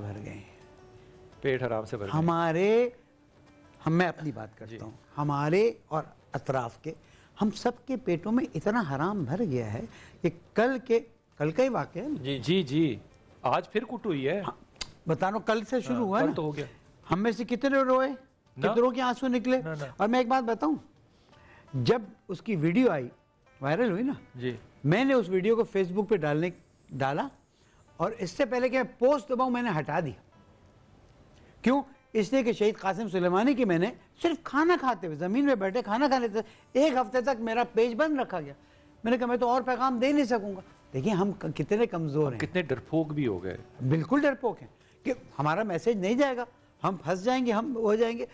भर गए पेट आराम से भर हमारे हम मैं अपनी बात करता हूँ हमारे और अतराफ के हम सबके पेटों में इतना हराम भर गया है कि कल के कल का ही वाक्य जी जी जी आज फिर कुट हुई है हाँ, बता रहा कल से शुरू हाँ, हुआ तो हो गया हम में से कितने रोए कितनों के आंसू निकले ना, ना। और मैं एक बात बताऊं जब उसकी वीडियो आई वायरल हुई ना जी मैंने उस वीडियो को फेसबुक पे डालने डाला और इससे पहले क्या पोस्ट दबाव मैंने हटा दिया क्यों इसलिए कि शहीद कासिम सुलेमानी की मैंने सिर्फ खाना खाते हुए ज़मीन में बैठे खाना खाने थे एक हफ्ते तक मेरा पेज बंद रखा गया मैंने कहा मैं तो और पैगाम दे नहीं सकूंगा देखिए हम कितने कमज़ोर हैं कितने डरपोक भी हो गए बिल्कुल डरपोक हैं कि हमारा मैसेज नहीं जाएगा हम फंस जाएंगे हम हो जाएंगे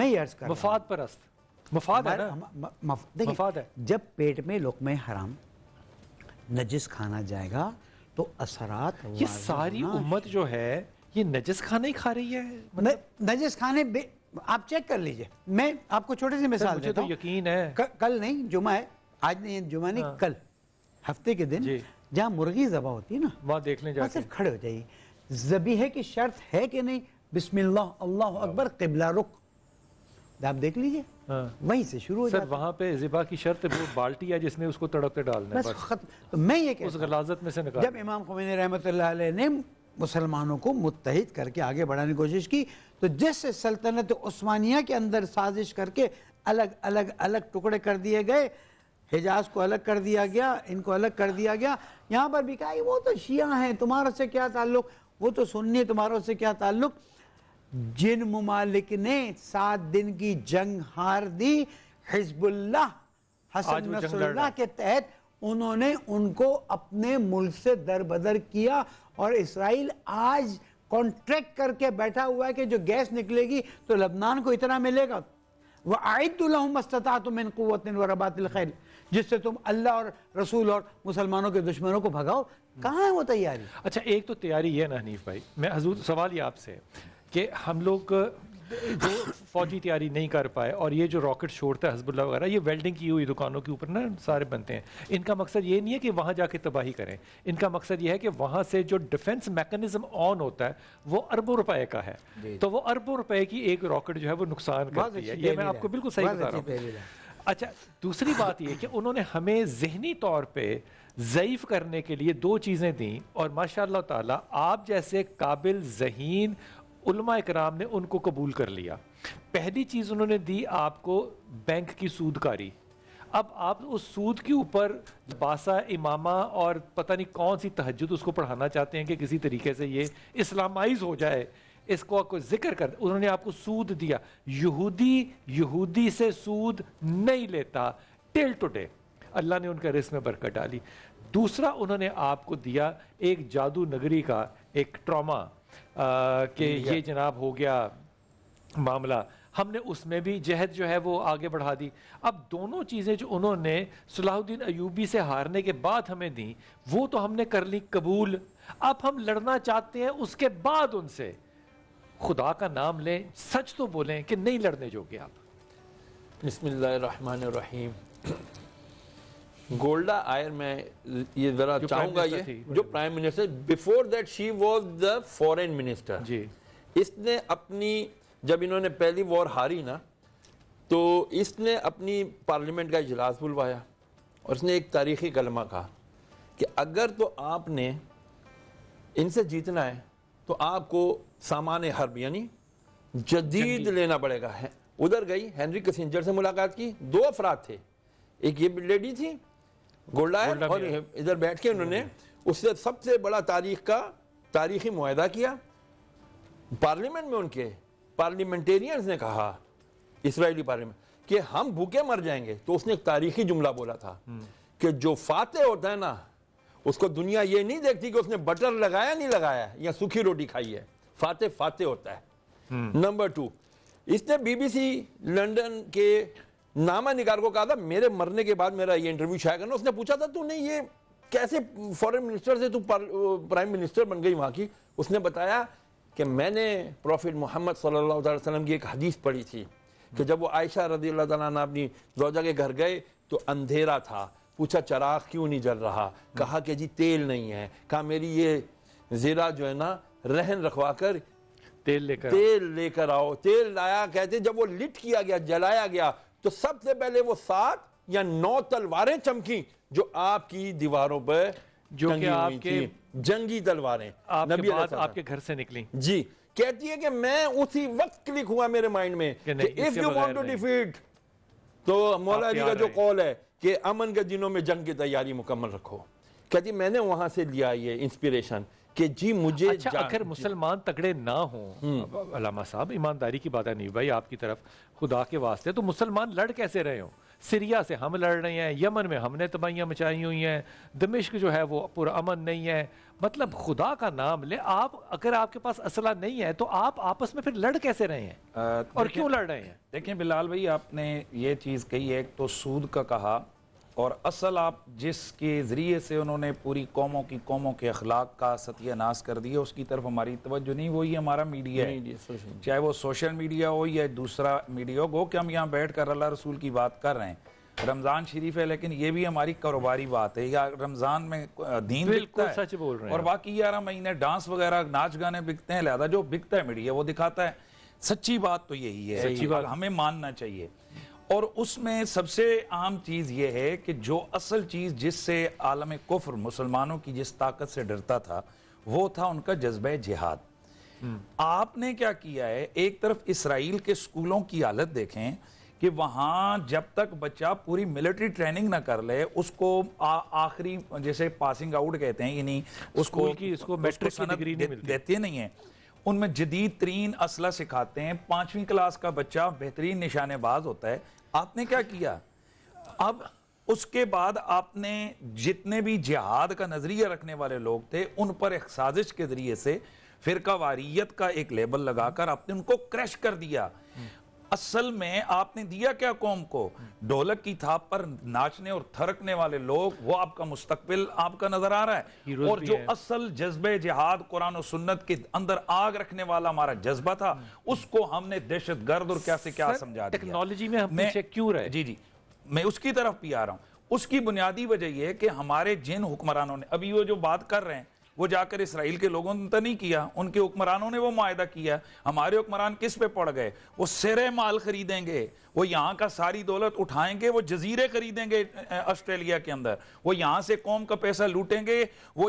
मैं ये अर्ज कर मफाद परस्त मफाद है ना देखिए जब पेट में लोकमे हराम नजिस खाना जाएगा तो असरात ये सारी उम्मत जो है ये नजस खाना ही खा रही है मतलब नजस खाने आप चेक कर लीजिए मैं आपको छोटे से मिसाल तो देता तो यकीन है क, कल नहीं जुमा है आज नहीं जुमा नहीं हाँ। कल हफ्ते के दिन जहाँ मुर्गी जबा होती है ना वहाँ देख लें सिर्फ खड़े हो जाइए है की शर्त है कि नहीं बिस्मिल्लाह अल्लाह हाँ। अकबर किबला रुख आप देख लीजिए हाँ। वहीं से शुरू हो सर वहाँ पे जिबा की शर्त वो बाल्टी है जिसने उसको तड़प के डालना बस तो मैं ये उस गलाजत में से निकाल जब इमाम खुमैन रहमत ने मुसलमानों को मुतहद करके आगे बढ़ाने की कोशिश की तो जिस सल्तनत उस्मानिया के अंदर साजिश करके अलग अलग अलग टुकड़े कर दिए गए हिजाज को अलग कर दिया गया इनको अलग कर दिया गया यहाँ पर भी कहा वो तो शिया हैं तुम्हारा से क्या ताल्लुक वो तो सुन्नी तुम्हारा से क्या ताल्लुक़ जिन ममालिक ने सात दिन की जंग हार दी हिजबुल्ला हसन नसरुल्लाह के तहत उन्होंने उनको अपने मुल्क से दरबदर किया और इसराइल आज कॉन्ट्रैक्ट करके बैठा हुआ है कि जो गैस निकलेगी तो लबनान को इतना मिलेगा वह आयतुल्लास्ता तुम इन क़वत वबातखैर जिससे तुम अल्लाह और रसूल और मुसलमानों के दुश्मनों को भगाओ कहाँ है वो तैयारी अच्छा एक तो तैयारी है ना हनीफ भाई मैं हजूर सवाल ही आपसे कि हम लोग जो फौजी तैयारी नहीं कर पाए और ये जो रॉकेट छोड़ता है हजबुल्ला वगैरह ये वेल्डिंग की हुई दुकानों के ऊपर ना सारे बनते हैं इनका मकसद ये नहीं है कि वहाँ जाके तबाही करें इनका मकसद ये है कि वहाँ से जो डिफेंस मैकेनिज्म ऑन होता है वो अरबों रुपए का है तो वो अरबों रुपए की एक रॉकेट जो है वो नुकसान करती है ये मैं आपको बिल्कुल सही बता रहा हूँ अच्छा दूसरी बात यह कि उन्होंने हमें जहनी तौर पर ज़यीफ़ करने के लिए दो चीज़ें दी और माशा ताला आप जैसे काबिल जहीन उलमा इकराम ने उनको कबूल कर लिया पहली चीज़ उन्होंने दी आपको बैंक की सूदकारी अब आप उस सूद के ऊपर बासा इमामा और पता नहीं कौन सी तहजद उसको पढ़ाना चाहते हैं कि किसी तरीके से ये इस्लामाइज हो जाए इसको आपको जिक्र कर उन्होंने आपको सूद दिया यहूदी यहूदी से सूद नहीं लेता टिल टुडे अल्लाह ने उनके रिस में बरकत डाली दूसरा उन्होंने आपको दिया एक जादू नगरी का एक ट्रॉमा कि ये जनाब हो गया मामला हमने उसमें भी जहद जो है वो आगे बढ़ा दी अब दोनों चीज़ें जो उन्होंने सलाहुद्दीन अयूबी से हारने के बाद हमें दी वो तो हमने कर ली कबूल अब हम लड़ना चाहते हैं उसके बाद उनसे खुदा का नाम लें सच तो बोलें कि नहीं लड़ने जोगे आप बसमीम गोल्डा आयर में ये जरा चाहूंगा ये जो prime minister before that she was the foreign minister ji इसने अपनी जब इन्होंने पहली वॉर हारी ना तो इसने अपनी पार्लियामेंट का इजलास बुलवाया और इसने एक तारीखी कलमा कहा कि अगर तो आपने इनसे जीतना है तो आपको सामान्य हर्ब यानी जदीद लेना पड़ेगा है उधर गई हैंनरी कसिंजर से मुलाकात की दो अफराद थे एक ये लेडी थी गोल्डा है और इधर बैठ के उन्होंने उससे सबसे बड़ा तारीख का तारीखी माहा किया पार्लियामेंट में उनके पार्लियामेंटेरियंस ने कहा इसराइली पार्लियामेंट कि हम भूखे मर जाएंगे तो उसने एक तारीखी जुमला बोला था हम्म। कि जो फाते होता है ना उसको दुनिया ये नहीं देखती कि उसने बटर लगाया नहीं लगाया या सूखी रोटी खाई है फाते फाते होता है नंबर हम्म। टू इसने बीबीसी लंदन के नामा निकार को कहा था मेरे मरने के बाद मेरा ये इंटरव्यू छाया करना उसने पूछा था तूने ये कैसे फॉरेन मिनिस्टर से तू प्राइम मिनिस्टर बन गई वहां की उसने बताया कि मैंने प्रॉफिट मोहम्मद सल्लल्लाहु अलैहि वसल्लम की एक हदीस पढ़ी थी कि जब वो आयशा रदी अल्लाह अपनी रोजा के घर गए तो अंधेरा था पूछा चराग क्यों नहीं जल रहा कहा कि जी तेल नहीं है कहा मेरी ये जिला जो है ना रहन रखवा कर तेल लेकर तेल लेकर आओ तेल लाया कहते जब वो लिट किया गया जलाया गया तो सबसे पहले वो सात या नौ तलवारें चमकी जो आपकी दीवारों पर जो कि आपके जंगी तलवारें नबी आपके घर से निकली जी कहती है कि मैं उसी वक्त क्लिक हुआ मेरे माइंड में if you want to defeat तो मौला जी का जो कॉल है कि अमन के दिनों में जंग की तैयारी मुकम्मल रखो कहती मैंने वहां से लिया ये इंस्पिरेशन कि जी मुझे अच्छा अगर मुसलमान तगड़े ना हों हम्म। अलामा साहब ईमानदारी की बात है नहीं भाई आपकी तरफ खुदा के वास्ते तो मुसलमान लड़ कैसे रहे हो सीरिया से हम लड़ रहे हैं यमन में हमने तबाहियाँ मचाई हुई हैं दमिश्क जो है वो अमन नहीं है मतलब खुदा का नाम ले आप अगर आपके पास असला नहीं है तो आप आपस में फिर लड़ कैसे रहे हैं आ, और क्यों लड़ रहे हैं देखें बिलाल भाई आपने ये चीज़ कही एक तो सूद का कहा और असल आप जिसके ज़रिए से उन्होंने पूरी कौमों की कौमों के अखलाक का सत्यानाश कर दिया उसकी तरफ हमारी तवज्जो नहीं वही हमारा मीडिया है चाहे वो सोशल मीडिया हो या दूसरा मीडिया हो गो कि हम यहाँ बैठ कर अल्लाह रसूल की बात कर रहे हैं रमज़ान शरीफ है लेकिन ये भी हमारी कारोबारी बात है या रमज़ान में दीन बिकता है सच बोल रहे और बाकी ग्यारह महीने डांस वगैरह नाच गाने बिकते हैं लिहाजा जो बिकता है मीडिया वो दिखाता है सच्ची बात तो यही है सच्ची बात हमें मानना चाहिए और उसमें सबसे आम चीज़ ये है कि जो असल चीज़ जिससे आलम कुफ़र मुसलमानों की जिस ताकत से डरता था वो था उनका जज्ब जिहाद हम्म। आपने क्या किया है एक तरफ इसराइल के स्कूलों की हालत देखें कि वहाँ जब तक बच्चा पूरी मिलिट्री ट्रेनिंग ना कर ले उसको आखिरी जैसे पासिंग आउट कहते हैं यानी उसको की इसको मैट्रिक की डिग्री नहीं मिलती देते नहीं है उनमें जदीद तरीन असला सिखाते हैं पांचवी क्लास का बच्चा बेहतरीन निशानेबाज होता है आपने क्या किया अब उसके बाद आपने जितने भी जिहाद का नज़रिया रखने वाले लोग थे उन पर एक साजिश के ज़रिए से का वारियत का एक लेबल लगाकर आपने उनको क्रैश कर दिया असल में आपने दिया क्या कौम को ढोलक की थाप पर नाचने और थरकने वाले लोग वो आपका मुस्तकबिल आपका नजर आ रहा है और जो असल जज्बे जिहाद कुरान और सुन्नत के अंदर आग रखने वाला हमारा जज्बा था हम्म। उसको हमने दहशत गर्द और क्या से क्या समझा टेक्नोलॉजी में हम क्यों रहे जी जी मैं उसकी तरफ भी आ रहा हूं उसकी बुनियादी वजह यह कि हमारे जिन हुक्मरानों ने अभी वो जो बात कर रहे हैं वो जाकर इसराइल के लोगों ने तो नहीं किया उनके हुक्मरानों ने वो माहा किया हमारे हुक्मरान किस पे पड़ गए वो सिरे माल खरीदेंगे वो यहाँ का सारी दौलत उठाएंगे वो जजीरे खरीदेंगे ऑस्ट्रेलिया के अंदर वो यहाँ से कौम का पैसा लूटेंगे वो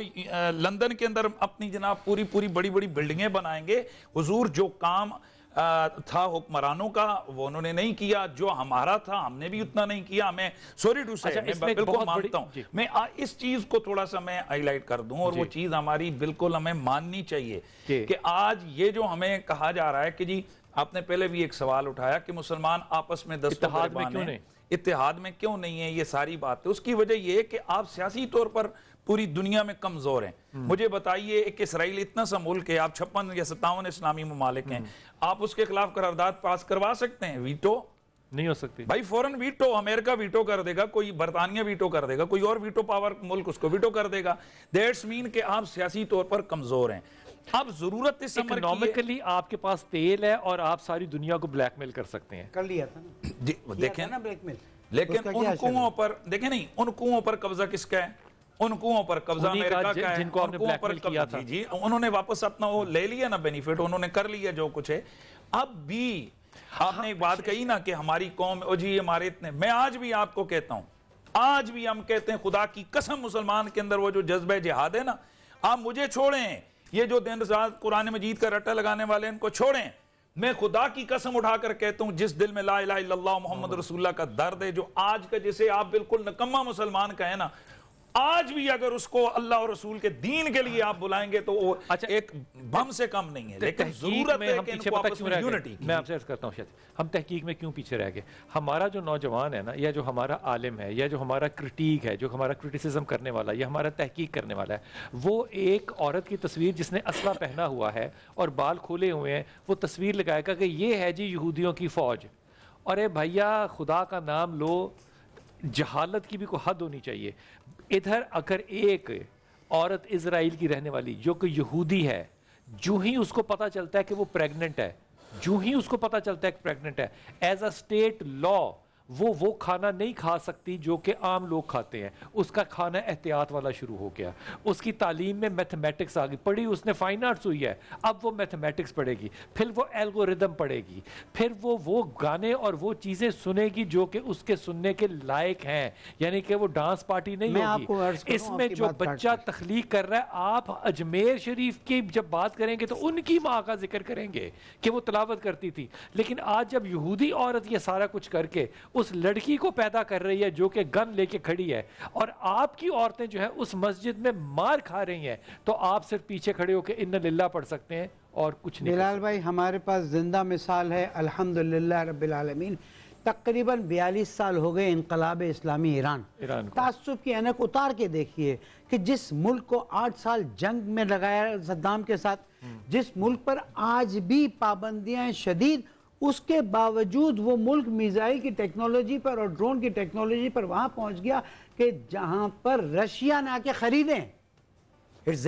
लंदन के अंदर अपनी जनाब पूरी पूरी बड़ी बड़ी बिल्डिंगें बनाएंगे हजूर जो काम था हुक्मरानों का वो उन्होंने नहीं किया जो हमारा था हमने भी उतना नहीं किया मैं सॉरी टू से मैं बिल्कुल मानता हूं मैं आ, इस चीज को थोड़ा सा मैं हाईलाइट कर दूं और वो चीज हमारी बिल्कुल हमें माननी चाहिए कि आज ये जो हमें कहा जा रहा है कि जी आपने पहले भी एक सवाल उठाया कि मुसलमान आपस में दस्तहाद में क्यों नहीं है ये सारी बात है उसकी वजह यह है कि आप सियासी तौर पर पूरी दुनिया में कमजोर हैं हम्म। मुझे बताइए एक इसराइल इतना सा मुल्क है आप छप्पन या सत्तावन इस्लामी ममालिक हैं हम्म। आप उसके खिलाफ करारदाद पास करवा सकते हैं वीटो नहीं हो सकती भाई फॉरन वीटो अमेरिका वीटो कर देगा कोई बरतानिया वीटो कर देगा कोई और वीटो पावर मुल्क उसको वीटो कर देगा दैट्स मीन के आप सियासी तौर पर कमजोर हैं अब जरूरत इस इकोनॉमिकली आपके पास तेल है और आप सारी दुनिया को ब्लैकमेल कर सकते हैं कर लिया था ना देखे ना ब्लैकमेल लेकिन उन कुओं पर देखे नहीं उन कुओं पर कब्जा किसका है उन कुओं पर कब्जा अमेरिका का है जिनको आपने ब्लैकमेल किया था जी उन्होंने वापस अपना वो ले लिया ना बेनिफिट उन्होंने कर लिया जो कुछ है अब भी आपने एक बात कही ना कि हमारी कौम ओ जी हमारे इतने मैं आज भी आपको कहता हूं आज भी हम कहते हैं खुदा की कसम मुसलमान के अंदर वो जो जज्बे जिहाद है ना आप मुझे छोड़ें ये जो दिन रात कुरान मजीद का रट्टा लगाने वाले इनको छोड़ें मैं खुदा की कसम उठाकर कहता हूं जिस दिल में ला मोहम्मद रसूल्ला का दर्द है जो आज का जिसे आप बिल्कुल नकम्मा मुसलमान का है ना आज भी अगर उसको अल्लाह और रसूल के दीन के लिए आप बुलाएंगे तो वो अच्छा एक बम से कम नहीं है लेकिन जरूरत में हम पीछे पता क्यों यूनिटी मैं आपसे करता हूँ शायद हम तहकीक में क्यों पीछे रह गए हमारा जो नौजवान है ना या जो हमारा आलिम है या जो हमारा क्रिटिक है जो हमारा क्रिटिसिज्म करने वाला या हमारा तहकीक करने वाला है वो एक औरत की तस्वीर जिसने असला पहना हुआ है और बाल खोले हुए हैं वो तस्वीर लगाएगा कि ये है जी यहूदियों की फौज अरे भैया खुदा का नाम लो जहालत की भी कोई हद होनी चाहिए इधर अगर एक औरत इसराइल की रहने वाली जो कि यहूदी है जो ही उसको पता चलता है कि वो प्रेग्नेंट है जो ही उसको पता चलता है कि प्रेग्नेंट है एज अ स्टेट लॉ वो वो खाना नहीं खा सकती जो कि आम लोग खाते हैं उसका खाना एहतियात वाला शुरू हो गया उसकी तालीम में मैथमेटिक्स आ गई पढ़ी उसने फ़ाइन आर्ट्स हुई है अब वो मैथमेटिक्स पढ़ेगी फिर वो एल्गोरिदम पढ़ेगी फिर वो वो गाने और वो चीज़ें सुनेगी जो कि उसके सुनने के लायक हैं यानी कि वो डांस पार्टी नहीं होगी इसमें जो बच्चा तख्लीक कर रहा है आप अजमेर शरीफ की जब बात करेंगे तो उनकी माँ का जिक्र करेंगे कि वो तलावत करती थी लेकिन आज जब यहूदी औरत ये सारा कुछ करके उस लड़की को पैदा कर रही है जो कि गन लेके खड़ी है और आपकी औरतें जो है उस मस्जिद में मार खा रही हैं तो आप सिर्फ पीछे खड़े होकर इन लिल्ला पढ़ सकते हैं और कुछ नहीं बिलाल भाई हमारे पास जिंदा मिसाल है अलहमद ला रबीन तकरीबन बयालीस साल हो गए इनकलाब इस्लामी ईरान ईरान की अनक उतार के देखिए कि जिस मुल्क को आठ साल जंग में लगाया सद्दाम के साथ हम्म। जिस मुल्क पर आज भी पाबंदियाँ शदीद उसके बावजूद वो मुल्क मिजाइल की टेक्नोलॉजी पर और ड्रोन की टेक्नोलॉजी पर वहां पहुंच गया कि जहां पर रशिया ना के ख़रीदें इट्स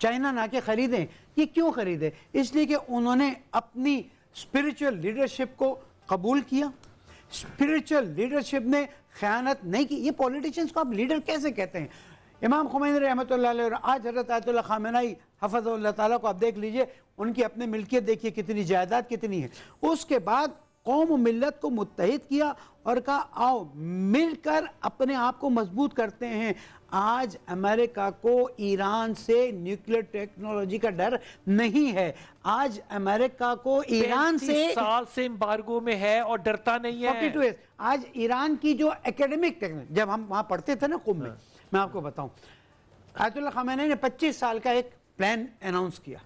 चाइना ना के ख़रीदें ये क्यों ख़रीदे इसलिए कि उन्होंने अपनी स्पिरिचुअल लीडरशिप को कबूल किया स्पिरिचुअल लीडरशिप ने ख़यानत नहीं की ये पॉलिटिशियंस को आप लीडर कैसे कहते हैं इमाम खुमैन रहमत आज हजरत आयतुल्ला खामनाई हफज को आप देख लीजिए उनकी अपनी मिल्कियत देखिए कितनी जायदाद कितनी है उसके बाद कौम मिलत को मुतहद किया और कहा आओ मिलकर अपने आप को मजबूत करते हैं आज अमेरिका को ईरान से न्यूक्लियर टेक्नोलॉजी का डर नहीं है आज अमेरिका को ईरान से साल से इम्बार्गो में है और डरता नहीं है आज ईरान की जो एकेडमिक टेक्नोलॉजी जब हम वहाँ पढ़ते थे ना कुंभ में हाँ। मैं आपको बताऊं आयतुल्ला खमेनी ने 25 साल का एक प्लान अनाउंस किया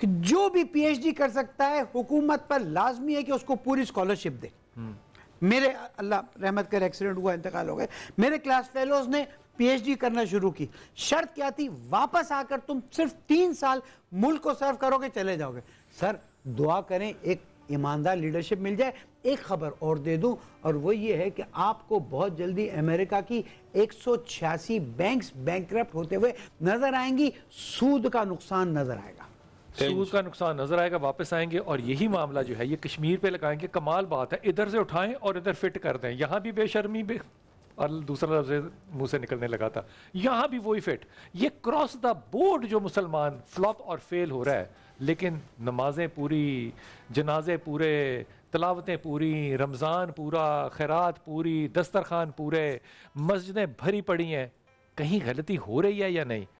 कि जो भी पीएचडी कर सकता है हुकूमत पर लाजमी है कि उसको पूरी स्कॉलरशिप दे हम्म। मेरे अल्लाह रहमत कर एक्सीडेंट हुआ इंतकाल हो गए मेरे क्लास फेलोज ने पीएचडी करना शुरू की शर्त क्या थी वापस आकर तुम सिर्फ तीन साल मुल्क को सर्व करोगे चले जाओगे सर दुआ करें एक ईमानदार लीडरशिप मिल जाए एक खबर और दे दूं और वो ये है कि आपको बहुत जल्दी अमेरिका की एक बैंक्स बैंकक्रप्ट होते हुए नजर आएंगी सूद का नुकसान नजर आएगा सूद का नुकसान नजर आएगा वापस आएंगे और यही मामला जो है ये कश्मीर पे लगाएंगे कमाल बात है इधर से उठाएं और इधर फिट कर दें यहां भी बेशर्मी बे... और दूसरा लफ्ज मुंह से निकलने लगा था यहां भी वही फिट ये क्रॉस द बोर्ड जो मुसलमान फ्लॉप और फेल हो रहा है लेकिन नमाजें पूरी जनाजे पूरे तलावतें पूरी रमज़ान पूरा खैरात पूरी दस्तरखान पूरे मस्जिदें भरी पड़ी हैं कहीं गलती हो रही है या नहीं